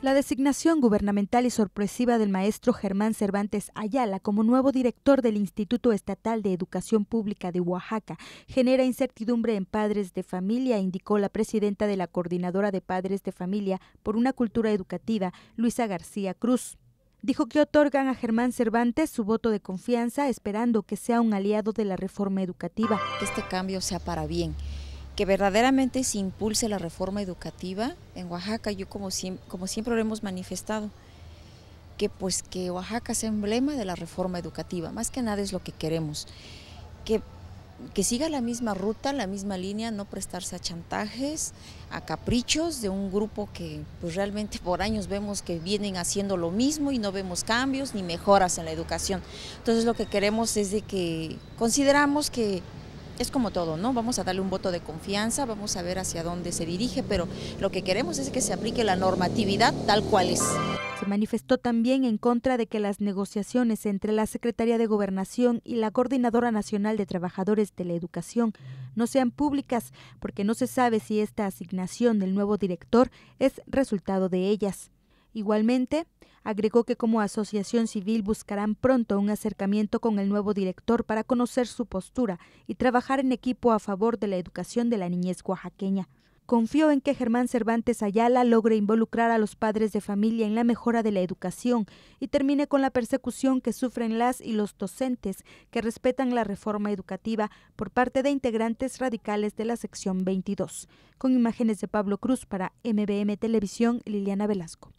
La designación gubernamental y sorpresiva del maestro Germán Cervantes Ayala como nuevo director del Instituto Estatal de Educación Pública de Oaxaca genera incertidumbre en padres de familia, indicó la presidenta de la Coordinadora de Padres de Familia por una Cultura Educativa, Luisa García Cruz. Dijo que otorgan a Germán Cervantes su voto de confianza esperando que sea un aliado de la reforma educativa. Que este cambio sea para bien que verdaderamente se impulse la reforma educativa en Oaxaca, yo como, siempre, como siempre lo hemos manifestado, que pues que Oaxaca sea emblema de la reforma educativa, más que nada es lo que queremos, que, que siga la misma ruta, la misma línea, no prestarse a chantajes, a caprichos de un grupo que pues realmente por años vemos que vienen haciendo lo mismo y no vemos cambios ni mejoras en la educación. Entonces lo que queremos es de que consideramos que es como todo, ¿no? Vamos a darle un voto de confianza, vamos a ver hacia dónde se dirige, pero lo que queremos es que se aplique la normatividad tal cual es. Se manifestó también en contra de que las negociaciones entre la Secretaría de Gobernación y la Coordinadora Nacional de Trabajadores de la Educación no sean públicas, porque no se sabe si esta asignación del nuevo director es resultado de ellas. Igualmente, agregó que como asociación civil buscarán pronto un acercamiento con el nuevo director para conocer su postura y trabajar en equipo a favor de la educación de la niñez oaxaqueña. Confío en que Germán Cervantes Ayala logre involucrar a los padres de familia en la mejora de la educación y termine con la persecución que sufren las y los docentes que respetan la reforma educativa por parte de integrantes radicales de la sección 22. Con imágenes de Pablo Cruz para MBM Televisión, Liliana Velasco.